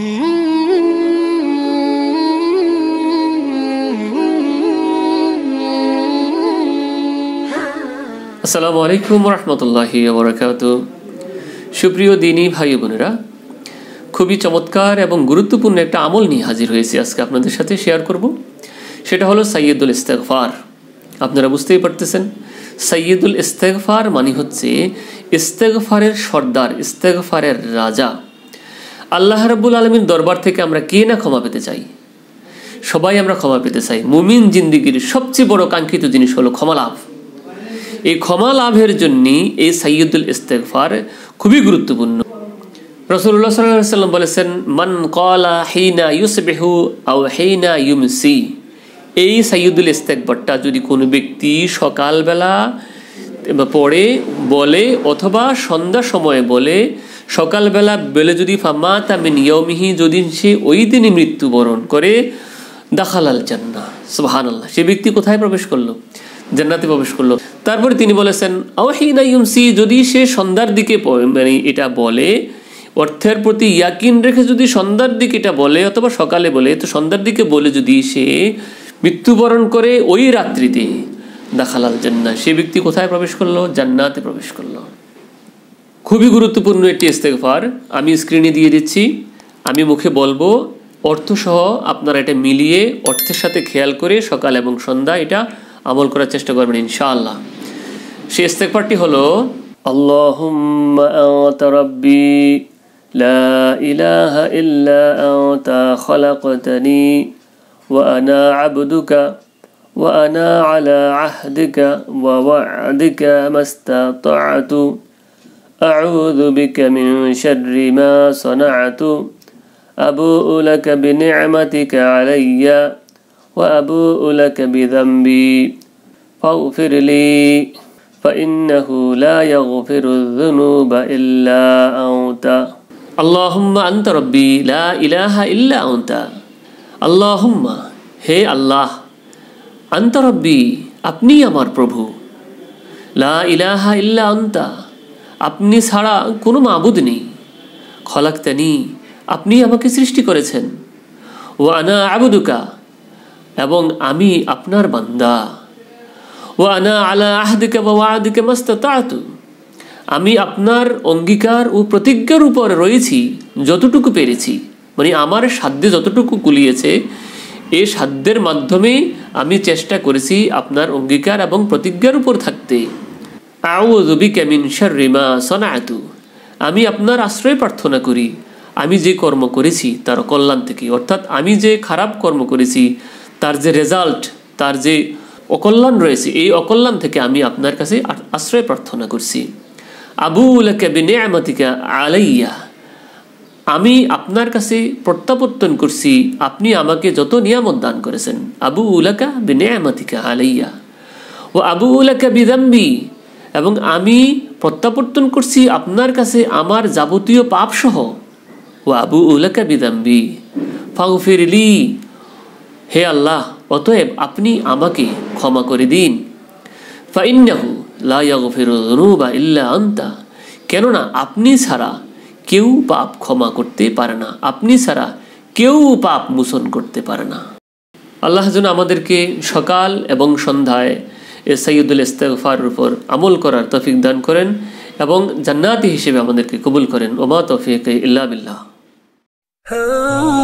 আসসালামু আলাইকুম রহমতুল্লাহি বরাকাত সুপ্রিয় দিনী ভাই বোনেরা খুবই চমৎকার এবং গুরুত্বপূর্ণ একটা আমল নিয়ে হাজির হয়েছি আজকে আপনাদের সাথে শেয়ার করব সেটা হলো সাইয়েদুল ইস্তেকফার আপনারা বুঝতেই পারতেছেন সাইয়েদুল ইস্তেকফার মানে হচ্ছে ইস্তেকফারের সর্দার ইস্তেকফারের রাজা আল্লাহ রাবুল আলমীর দরবার থেকে আমরা কে না ক্ষমা পেতে চাই সবাই আমরা ক্ষমা পেতে চাই মুমিন জিন্দিগির সবচেয়ে বড় কাঙ্ক্ষিত জিনিস হলো ক্ষমা লাভ এই ক্ষমা লাভের জন্যে এই সাইয়দুল ইস্তেকফার খুবই গুরুত্বপূর্ণ রসুল্লাহ সাল্লাম বলেছেন মান কলা হেইনা ইউসবেহু আও হেইনা ইউমসি এই সাইয়দুল ইস্তেকবারটা যদি কোনো ব্যক্তি সকালবেলা পড়ে বলে অথবা সন্ধ্যা সময়ে বলে সকালবেলা বেলে যদি ফামা তামিন ইয়মিহি যদি সে ওই দিনই মৃত্যুবরণ করে দাখালাল জান্না সুবাহান আল্লাহ সে ব্যক্তি কোথায় প্রবেশ করলো জান্নাতে প্রবেশ করলো তারপরে তিনি বলেছেন আওহিনা ইউমসি যদি সে সন্ধ্যার দিকে মানে এটা বলে অর্থের প্রতি ইয়াকিন রেখে যদি সন্ধ্যার দিকে এটা বলে অথবা সকালে বলে তো সন্ধ্যার দিকে বলে যদি সে মৃত্যুবরণ করে ওই রাত্রিতে দাখালাল জান্না সে ব্যক্তি কোথায় প্রবেশ করলো জান্নাতে প্রবেশ করলো খুবই গুরুত্বপূর্ণ একটি ইস্তেকফার আমি স্ক্রিনে দিয়ে দিচ্ছি আমি মুখে বলবো অর্থসহ আপনারা এটা মিলিয়ে অর্থের সাথে খেয়াল করে সকাল এবং সন্ধ্যা এটা আমল করার চেষ্টা করবেন ইনশাআল্লাহ সে ইস্তেকফারটি হলো আল্লাহ أنت وأنا على عهدك ووعدك ما استطعت أعوذ بك من شر ما صنعت أبوء لك بنعمتك علي وأبوء لك بذنبي فاغفر لي فإنه لا يغفر الذنوب إلا أنت اللهم أنت ربي لا إله إلا أنت اللهم هي الله আন্তরব্বি আপনি আমার প্রভু লা ইলাহা ইল্লা আন্তা আপনি ছাড়া কোনো মাবুদ নেই খলাক্তানি আপনি আমাকে সৃষ্টি করেছেন ও আনা আবুদুকা এবং আমি আপনার বান্দা ও আনা আলা আহদিকে বা ওয়াদিকে মাস্তাতু আমি আপনার অঙ্গীকার ও প্রতিজ্ঞার উপর রয়েছি যতটুকু পেরেছি মানে আমার সাধ্যে যতটুকু কুলিয়েছে এ সাধ্যের মাধ্যমে আমি চেষ্টা করেছি আপনার অঙ্গীকার এবং প্রতিজ্ঞার উপর থাকতে আউজুবি আমি আপনার আশ্রয় প্রার্থনা করি আমি যে কর্ম করেছি তার কল্যাণ থেকে অর্থাৎ আমি যে খারাপ কর্ম করেছি তার যে রেজাল্ট তার যে অকল্যাণ রয়েছে এই অকল্যাণ থেকে আমি আপনার কাছে আশ্রয় প্রার্থনা করছি আবু উল্লাকা আমাতিকা আলাইয়া আমি আপনার কাছে প্রত্যাবর্তন করছি আপনি আমাকে যত নিয়ামত দান করেছেন আবু উলাকা বিনেয়ামাতিকা আলাইয়া ও আবু উলাকা বিদাম্বি এবং আমি প্রত্যাবর্তন করছি আপনার কাছে আমার যাবতীয় পাপ সহ ও আবু উলাকা বিদাম্বি ফাউফিরলি হে আল্লাহ অতএব আপনি আমাকে ক্ষমা করে দিন ফাইন্নাহু লা ইয়াগফিরু ইল্লা আন্তা কেননা আপনি ছাড়া কেউ পাপ ক্ষমা করতে পারে না আপনি ছাড়া কেউ পাপ মোচন করতে পারে না আল্লাহ যেন আমাদেরকে সকাল এবং সন্ধ্যায় এ সৈয়দুল ইস্তেফার উপর আমল করার তফিক দান করেন এবং জান্নাতি হিসেবে আমাদেরকে কবুল করেন ওমা তফিক ইল্লা বিল্লাহ হ্যাঁ।